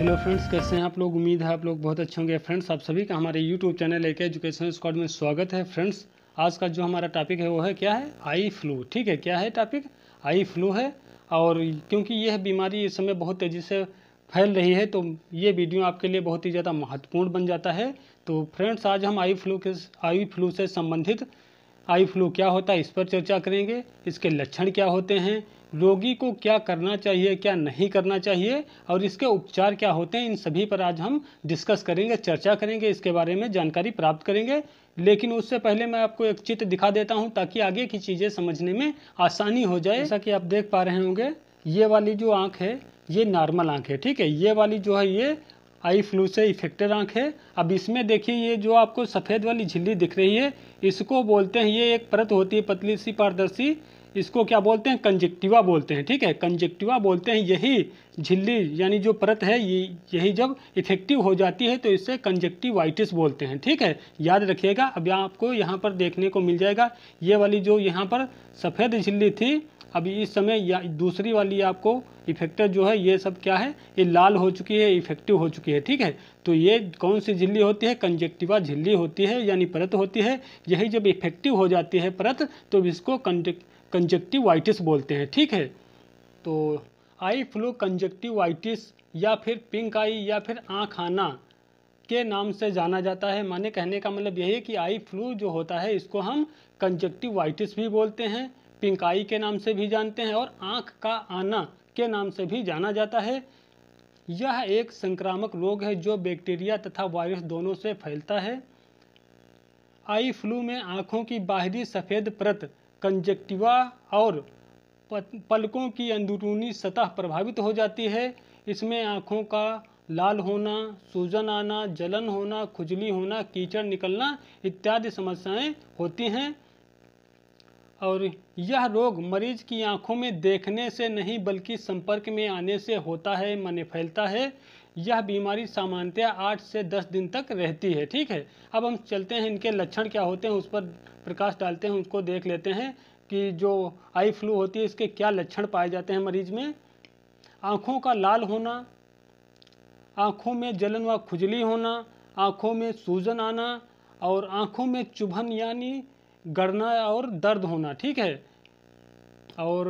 hello friends कैसे हैं आप लोग उम्मीद है आप लोग बहुत अच्छे होंगे फ्रेंड्स आप सभी का हमारे यूट्यूब चैनल एक एजुकेशन स्कॉड में स्वागत है फ्रेंड्स आज का जो हमारा टॉपिक है वो है क्या है आई फ्लू ठीक है क्या है टॉपिक आई फ्लू है और क्योंकि यह बीमारी इस समय बहुत तेज़ी से फैल रही है तो ये वीडियो आपके लिए बहुत ही ज़्यादा महत्वपूर्ण बन जाता है तो फ्रेंड्स आज हम आई फ्लू के आई फ्लू से संबंधित आई फ्लू क्या होता है इस पर चर्चा करेंगे इसके लक्षण क्या होते हैं रोगी को क्या करना चाहिए क्या नहीं करना चाहिए और इसके उपचार क्या होते हैं इन सभी पर आज हम डिस्कस करेंगे चर्चा करेंगे इसके बारे में जानकारी प्राप्त करेंगे लेकिन उससे पहले मैं आपको एक चित्र दिखा देता हूं ताकि आगे की चीज़ें समझने में आसानी हो जाए जैसा कि आप देख पा रहे होंगे ये वाली जो आँख है ये नॉर्मल आँख है ठीक है ये वाली जो है ये आई फ्लू से इफेक्टेड आँख है अब इसमें देखिए ये जो आपको सफ़ेद वाली झिल्ली दिख रही है इसको बोलते हैं ये एक परत होती है पतली सी पारदर्शी इसको क्या बोलते हैं कंजेक्टिवा बोलते हैं ठीक है कंजेक्टिवा बोलते हैं यही झिल्ली यानी जो परत है ये यही जब इफेक्टिव हो जाती है तो इससे कंजेक्टिवाइटिस बोलते हैं ठीक है याद रखिएगा अब आपको यहाँ पर देखने को मिल जाएगा ये वाली जो यहाँ पर सफ़ेद झिल्ली थी अभी इस समय या दूसरी वाली आपको इफेक्टर जो है ये सब क्या है ये लाल हो चुकी है इफेक्टिव हो चुकी है ठीक है तो ये कौन सी झिल्ली होती है कंजेक्टिवा झिल्ली होती है यानी परत होती है यही जब इफेक्टिव हो जाती है परत तो इसको कंजेक्ट कंजक्टिवाइटिस बोलते हैं ठीक है तो आई फ्लू कंजक्टिवाइटिस या फिर पिंक आई या फिर आँख आना के नाम से जाना जाता है माने कहने का मतलब यही है कि आई फ्लू जो होता है इसको हम कंजक्टिवाइटिस भी बोलते हैं पिंक आई के नाम से भी जानते हैं और आँख का आना के नाम से भी जाना जाता है यह एक संक्रामक रोग है जो बैक्टीरिया तथा वायरस दोनों से फैलता है आई फ्लू में आँखों की बाहरी सफ़ेद प्रत कंजक्टिवा और पलकों की अंदरूनी सतह प्रभावित हो जाती है इसमें आँखों का लाल होना सूजन आना जलन होना खुजली होना कीचड़ निकलना इत्यादि समस्याएं होती हैं और यह रोग मरीज की आंखों में देखने से नहीं बल्कि संपर्क में आने से होता है मन फैलता है यह बीमारी सामान्यतः आठ से दस दिन तक रहती है ठीक है अब हम चलते हैं इनके लक्षण क्या होते हैं उस पर प्रकाश डालते हैं उसको देख लेते हैं कि जो आई फ्लू होती है इसके क्या लक्षण पाए जाते हैं मरीज में आँखों का लाल होना आँखों में जलन व खुजली होना आँखों में सूजन आना और आँखों में चुभन यानी गड़ना और दर्द होना ठीक है और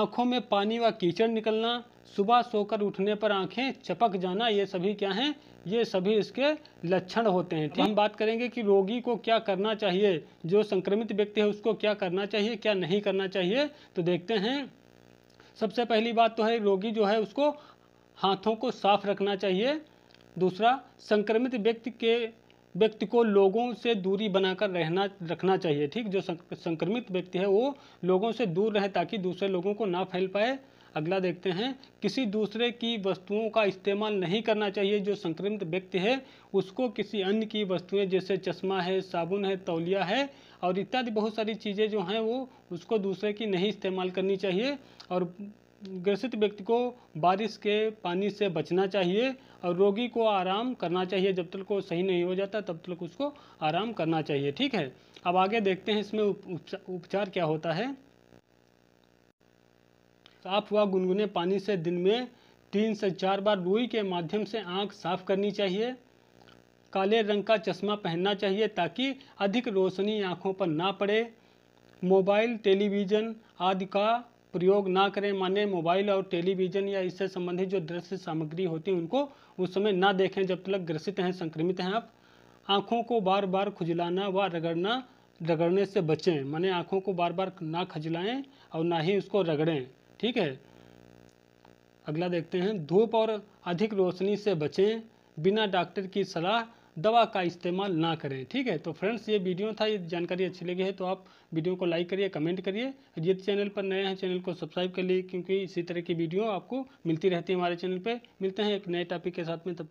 आँखों में पानी व कीचड़ निकलना सुबह सोकर उठने पर आंखें चपक जाना ये सभी क्या हैं ये सभी इसके लक्षण होते हैं ठीक हम बात करेंगे कि रोगी को क्या करना चाहिए जो संक्रमित व्यक्ति है उसको क्या करना चाहिए क्या नहीं करना चाहिए तो देखते हैं सबसे पहली बात तो है रोगी जो है उसको हाथों को साफ रखना चाहिए दूसरा संक्रमित व्यक्ति के व्यक्ति को लोगों से दूरी बनाकर रहना रखना चाहिए ठीक जो संक्रमित व्यक्ति है वो लोगों से दूर रहे ताकि दूसरे लोगों को ना फैल पाए अगला देखते हैं किसी दूसरे की वस्तुओं का इस्तेमाल नहीं करना चाहिए जो संक्रमित व्यक्ति है उसको किसी अन्य की वस्तुएं जैसे चश्मा है साबुन है तौलिया है और इत्यादि बहुत सारी चीज़ें जो हैं वो उसको दूसरे की नहीं इस्तेमाल करनी चाहिए और ग्रसित व्यक्ति को बारिश के पानी से बचना चाहिए और रोगी को आराम करना चाहिए जब तक वो सही नहीं हो जाता तब तक उसको आराम करना चाहिए ठीक है अब आगे देखते हैं इसमें उपचार क्या होता है साफ हुआ गुनगुने पानी से दिन में तीन से चार बार रुई के माध्यम से आंख साफ करनी चाहिए काले रंग का चश्मा पहनना चाहिए ताकि अधिक रोशनी आँखों पर ना पड़े मोबाइल टेलीविज़न आदि का प्रयोग ना करें माने मोबाइल और टेलीविज़न या इससे संबंधित जो दृश्य सामग्री होती है उनको उस समय ना देखें जब तक ग्रसित हैं संक्रमित हैं आप आँखों को बार बार खुजलाना व रगड़ना रगड़ने से बचें माने आँखों को बार बार ना खजलाएं और ना ही उसको रगड़ें ठीक है अगला देखते हैं धूप और अधिक रोशनी से बचें बिना डॉक्टर की सलाह दवा का इस्तेमाल ना करें ठीक है तो फ्रेंड्स ये वीडियो था ये जानकारी अच्छी लगी है तो आप वीडियो को लाइक करिए कमेंट करिए यदि चैनल पर नया है चैनल को सब्सक्राइब कर लिए क्योंकि इसी तरह की वीडियो आपको मिलती रहती है हमारे चैनल पर मिलते हैं एक नए टॉपिक के साथ में तब